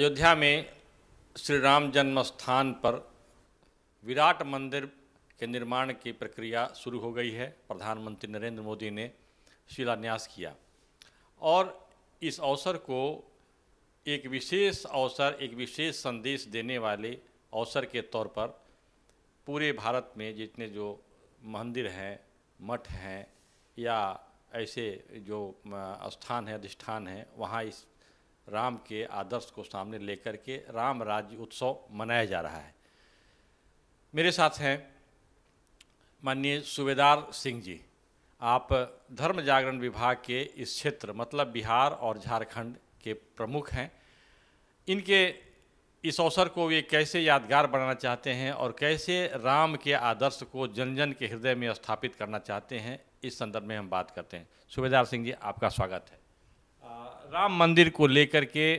अयोध्या में श्री राम जन्म स्थान पर विराट मंदिर के निर्माण की प्रक्रिया शुरू हो गई है प्रधानमंत्री नरेंद्र मोदी ने शिलान्यास किया और इस अवसर को एक विशेष अवसर एक विशेष संदेश देने वाले अवसर के तौर पर पूरे भारत में जितने जो मंदिर हैं मठ हैं या ऐसे जो स्थान है अधिष्ठान हैं वहाँ इस राम के आदर्श को सामने लेकर के राम राज्य उत्सव मनाया जा रहा है मेरे साथ हैं माननीय सूबेदार सिंह जी आप धर्म जागरण विभाग के इस क्षेत्र मतलब बिहार और झारखंड के प्रमुख हैं इनके इस अवसर को वे कैसे यादगार बनाना चाहते हैं और कैसे राम के आदर्श को जन जन के हृदय में स्थापित करना चाहते हैं इस संदर्भ में हम बात करते हैं सुबेदार सिंह जी आपका स्वागत है राम मंदिर को लेकर के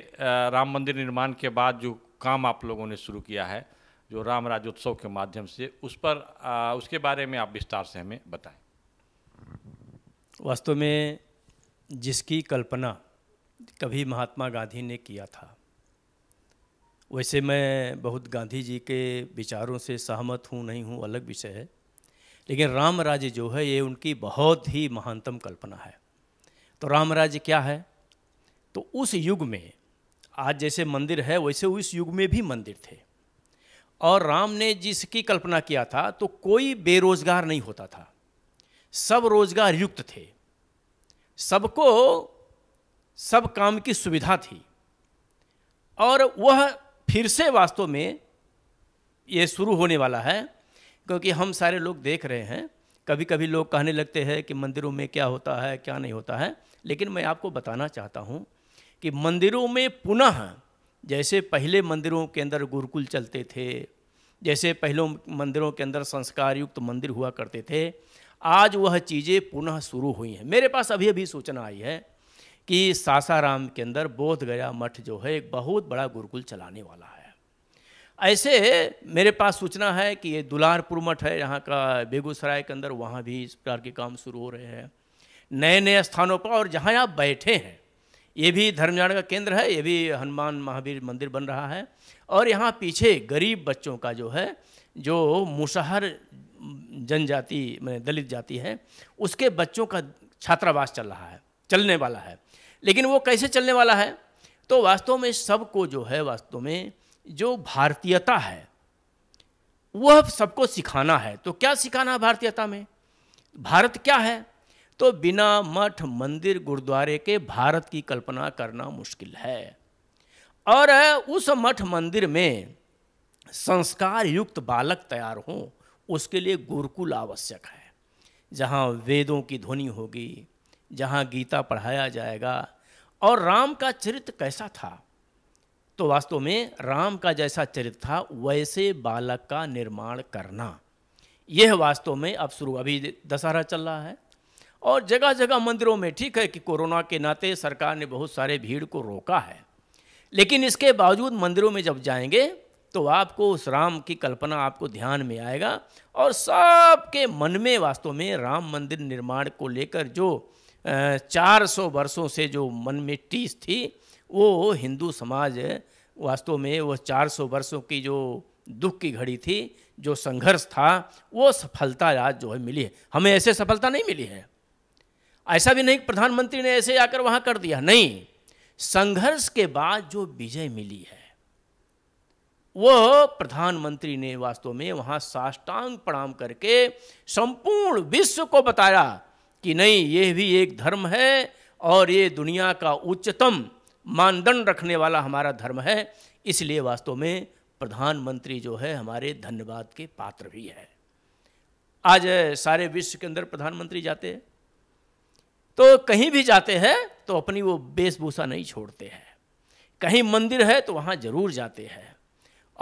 राम मंदिर निर्माण के बाद जो काम आप लोगों ने शुरू किया है जो राम राज्योत्सव के माध्यम से उस पर आ, उसके बारे में आप विस्तार से हमें बताएं वास्तव में जिसकी कल्पना कभी महात्मा गांधी ने किया था वैसे मैं बहुत गांधी जी के विचारों से सहमत हूँ नहीं हूँ अलग विषय है लेकिन राम राज्य जो है ये उनकी बहुत ही महानतम कल्पना है तो राम राज्य क्या है तो उस युग में आज जैसे मंदिर है वैसे उस युग में भी मंदिर थे और राम ने जिसकी कल्पना किया था तो कोई बेरोजगार नहीं होता था सब रोजगार युक्त थे सबको सब काम की सुविधा थी और वह फिर से वास्तव में ये शुरू होने वाला है क्योंकि हम सारे लोग देख रहे हैं कभी कभी लोग कहने लगते हैं कि मंदिरों में क्या होता है क्या नहीं होता है लेकिन मैं आपको बताना चाहता हूँ कि मंदिरों में पुनः जैसे पहले मंदिरों के अंदर गुरुकुल चलते थे जैसे पहले मंदिरों के अंदर संस्कार युक्त मंदिर हुआ करते थे आज वह चीज़ें पुनः शुरू हुई हैं मेरे पास अभी अभी सूचना आई है कि सासाराम के अंदर बोध गया मठ जो है एक बहुत बड़ा गुरुकुल चलाने वाला है ऐसे मेरे पास सूचना है कि ये दुलारपुर मठ है यहाँ का बेगूसराय के अंदर वहाँ भी इस प्रकार के काम शुरू हो रहे हैं नए नए स्थानों पर और जहाँ आप बैठे हैं ये भी धर्मजान का केंद्र है ये भी हनुमान महावीर मंदिर बन रहा है और यहाँ पीछे गरीब बच्चों का जो है जो मुसहर जनजाति में दलित जाति है उसके बच्चों का छात्रावास चल रहा है चलने वाला है लेकिन वो कैसे चलने वाला है तो वास्तव में सबको जो है वास्तव में जो भारतीयता है वह सबको सिखाना है तो क्या सिखाना है भारतीयता में भारत क्या है तो बिना मठ मंदिर गुरुद्वारे के भारत की कल्पना करना मुश्किल है और उस मठ मंदिर में संस्कार युक्त बालक तैयार हो उसके लिए गुरुकुल आवश्यक है जहाँ वेदों की ध्वनि होगी जहाँ गीता पढ़ाया जाएगा और राम का चरित्र कैसा था तो वास्तव में राम का जैसा चरित्र था वैसे बालक का निर्माण करना यह वास्तव में अब शुरू अभी दशहरा चल रहा है और जगह जगह मंदिरों में ठीक है कि कोरोना के नाते सरकार ने बहुत सारे भीड़ को रोका है लेकिन इसके बावजूद मंदिरों में जब जाएंगे तो आपको उस राम की कल्पना आपको ध्यान में आएगा और सबके मन में वास्तव में राम मंदिर निर्माण को लेकर जो 400 वर्षों से जो मन में टीस थी वो हिंदू समाज वास्तव में वह 400 वर्षों की जो दुख की घड़ी थी जो संघर्ष था वो सफलता आज जो है मिली है हमें ऐसे सफलता नहीं मिली है ऐसा भी नहीं प्रधानमंत्री ने ऐसे आकर वहां कर दिया नहीं संघर्ष के बाद जो विजय मिली है वो प्रधानमंत्री ने वास्तव में वहां साष्टांग प्रणाम करके संपूर्ण विश्व को बताया कि नहीं ये भी एक धर्म है और ये दुनिया का उच्चतम मानदंड रखने वाला हमारा धर्म है इसलिए वास्तव में प्रधानमंत्री जो है हमारे धन्यवाद के पात्र भी है आज सारे विश्व के अंदर प्रधानमंत्री जाते हैं तो कहीं भी जाते हैं तो अपनी वो वेशभूषा नहीं छोड़ते हैं कहीं मंदिर है तो वहाँ जरूर जाते हैं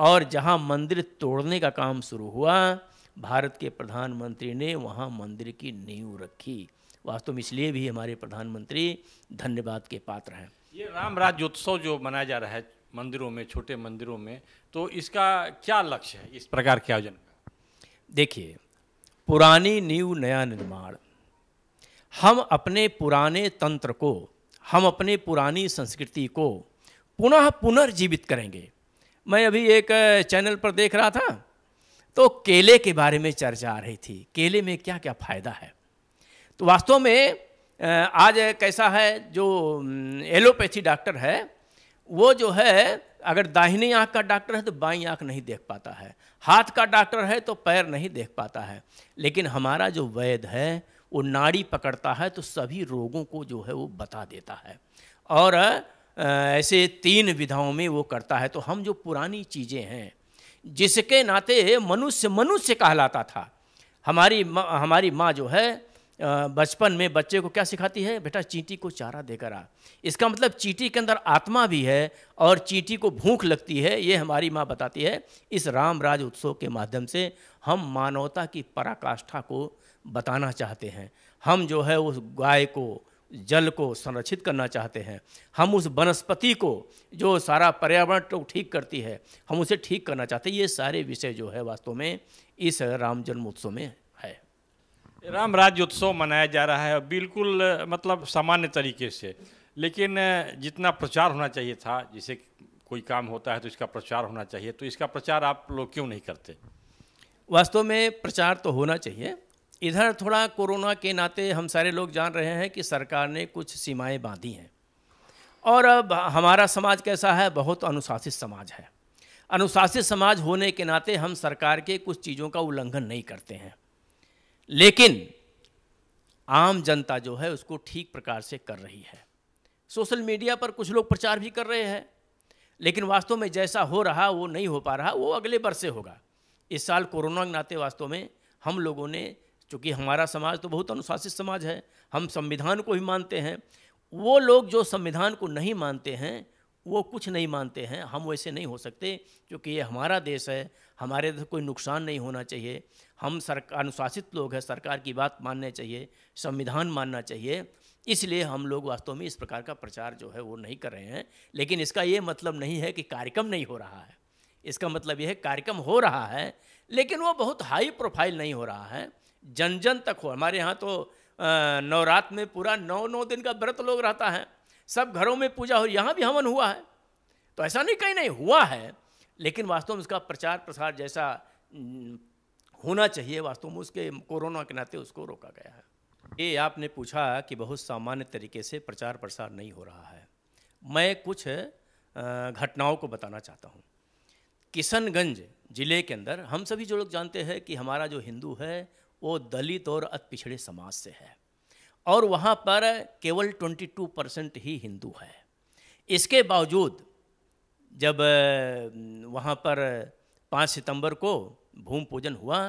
और जहाँ मंदिर तोड़ने का काम शुरू हुआ भारत के प्रधानमंत्री ने वहाँ मंदिर की नींव रखी वास्तव में इसलिए भी हमारे प्रधानमंत्री धन्यवाद के पात्र हैं ये राम राज्योत्सव जो मनाया जा रहा है मंदिरों में छोटे मंदिरों में तो इसका क्या लक्ष्य है इस प्रकार के आयोजन का देखिए पुरानी नींव नया निर्माण हम अपने पुराने तंत्र को हम अपने पुरानी संस्कृति को पुनः पुनर्जीवित करेंगे मैं अभी एक चैनल पर देख रहा था तो केले के बारे में चर्चा आ रही थी केले में क्या क्या फ़ायदा है तो वास्तव में आज कैसा है जो एलोपैथी डॉक्टर है वो जो है अगर दाहिनी आँख का डॉक्टर है तो बाई आँख नहीं देख पाता है हाथ का डॉक्टर है तो पैर नहीं देख पाता है लेकिन हमारा जो वैद है वो नाड़ी पकड़ता है तो सभी रोगों को जो है वो बता देता है और ऐसे तीन विधाओं में वो करता है तो हम जो पुरानी चीज़ें हैं जिसके नाते मनुष्य मनुष्य कहलाता था हमारी माँ हमारी माँ जो है बचपन में बच्चे को क्या सिखाती है बेटा चींटी को चारा देकर आ इसका मतलब चींटी के अंदर आत्मा भी है और चींटी को भूख लगती है ये हमारी माँ बताती है इस राम राज उत्सव के माध्यम से हम मानवता की पराकाष्ठा को बताना चाहते हैं हम जो है उस गाय को जल को संरक्षित करना चाहते हैं हम उस वनस्पति को जो सारा पर्यावरण तो ठीक करती है हम उसे ठीक करना चाहते हैं ये सारे विषय जो है वास्तव में इस राम जन्मोत्सव में है राम राज्य उत्सव मनाया जा रहा है बिल्कुल मतलब सामान्य तरीके से लेकिन जितना प्रचार होना चाहिए था जिसे कोई काम होता है तो इसका प्रचार होना चाहिए तो इसका प्रचार आप लोग क्यों नहीं करते वास्तव में प्रचार तो होना चाहिए इधर थोड़ा कोरोना के नाते हम सारे लोग जान रहे हैं कि सरकार ने कुछ सीमाएं बांधी हैं और अब हमारा समाज कैसा है बहुत अनुशासित समाज है अनुशासित समाज होने के नाते हम सरकार के कुछ चीज़ों का उल्लंघन नहीं करते हैं लेकिन आम जनता जो है उसको ठीक प्रकार से कर रही है सोशल मीडिया पर कुछ लोग प्रचार भी कर रहे हैं लेकिन वास्तव में जैसा हो रहा वो नहीं हो पा रहा वो अगले वर्ष से होगा इस साल कोरोना के नाते वास्तव में हम लोगों ने चूँकि हमारा समाज तो बहुत अनुशासित समाज है हम संविधान को ही मानते हैं वो लोग जो संविधान को नहीं मानते हैं वो कुछ नहीं मानते हैं हम वैसे नहीं हो सकते क्योंकि ये हमारा देश है हमारे देश कोई नुकसान नहीं होना चाहिए हम सरकार अनुशासित लोग हैं सरकार की बात माननी चाहिए संविधान मानना चाहिए इसलिए हम लोग वास्तव में इस प्रकार का प्रचार जो है वो नहीं कर रहे हैं लेकिन इसका ये मतलब नहीं है कि कार्यक्रम नहीं हो रहा है इसका मतलब यह है कार्यक्रम हो रहा है लेकिन वो बहुत हाई प्रोफाइल नहीं हो रहा है जन जन तक हो हमारे यहाँ तो नवरात्र में पूरा नौ नौ दिन का व्रत लोग रहता है सब घरों में पूजा हो यहाँ भी हवन हुआ है तो ऐसा नहीं कहीं नहीं हुआ है लेकिन वास्तव में उसका प्रचार प्रसार जैसा होना चाहिए वास्तव में उसके कोरोना के नाते उसको रोका गया है ये आपने पूछा कि बहुत सामान्य तरीके से प्रचार प्रसार नहीं हो रहा है मैं कुछ घटनाओं को बताना चाहता हूँ किशनगंज ज़िले के अंदर हम सभी जो लोग जानते हैं कि हमारा जो हिंदू है वो दलित और अति पिछड़े समाज से है और वहाँ पर केवल 22 परसेंट ही हिंदू है इसके बावजूद जब वहाँ पर 5 सितंबर को भूमि पूजन हुआ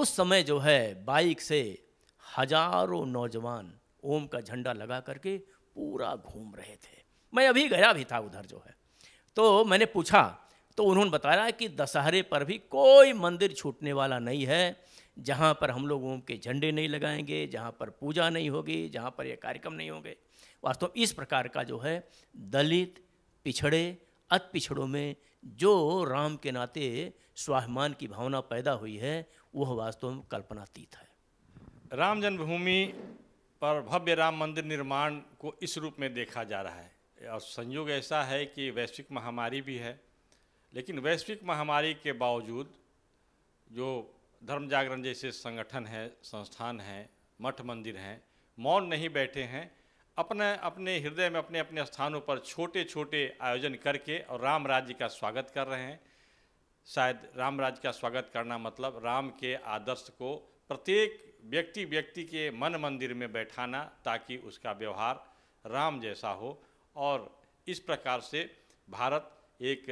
उस समय जो है बाइक से हजारों नौजवान ओम का झंडा लगा करके पूरा घूम रहे थे मैं अभी गया भी था उधर जो है तो मैंने पूछा तो उन्होंने बताया कि दशहरे पर भी कोई मंदिर छूटने वाला नहीं है जहाँ पर हम लोग ओम के झंडे नहीं लगाएंगे जहाँ पर पूजा नहीं होगी जहाँ पर ये कार्यक्रम नहीं होंगे वास्तव इस प्रकार का जो है दलित पिछड़े अत पिछड़ों में जो राम के नाते स्वाभिमान की भावना पैदा हुई है वह वास्तव में कल्पनातीत है राम जन्मभूमि पर भव्य राम मंदिर निर्माण को इस रूप में देखा जा रहा है और संयोग ऐसा है कि वैश्विक महामारी भी है लेकिन वैश्विक महामारी के बावजूद जो धर्म जागरण जैसे संगठन हैं संस्थान हैं मठ मंदिर हैं मौन नहीं बैठे हैं अपने अपने हृदय में अपने अपने स्थानों पर छोटे छोटे आयोजन करके और राम राज्य का स्वागत कर रहे हैं शायद राम राज्य का स्वागत करना मतलब राम के आदर्श को प्रत्येक व्यक्ति व्यक्ति के मन मंदिर में बैठाना ताकि उसका व्यवहार राम जैसा हो और इस प्रकार से भारत एक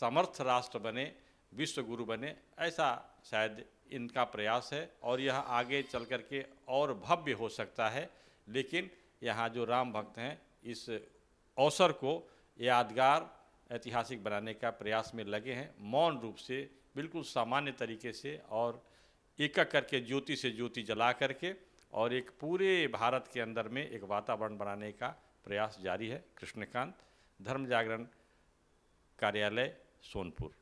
समर्थ राष्ट्र बने विश्व गुरु बने ऐसा शायद इनका प्रयास है और यह आगे चल कर के और भव्य हो सकता है लेकिन यहाँ जो राम भक्त हैं इस अवसर को यादगार ऐतिहासिक बनाने का प्रयास में लगे हैं मौन रूप से बिल्कुल सामान्य तरीके से और एक करके ज्योति से ज्योति जला करके और एक पूरे भारत के अंदर में एक वातावरण बनाने का प्रयास जारी है कृष्णकांत धर्म जागरण कार्यालय सोनपुर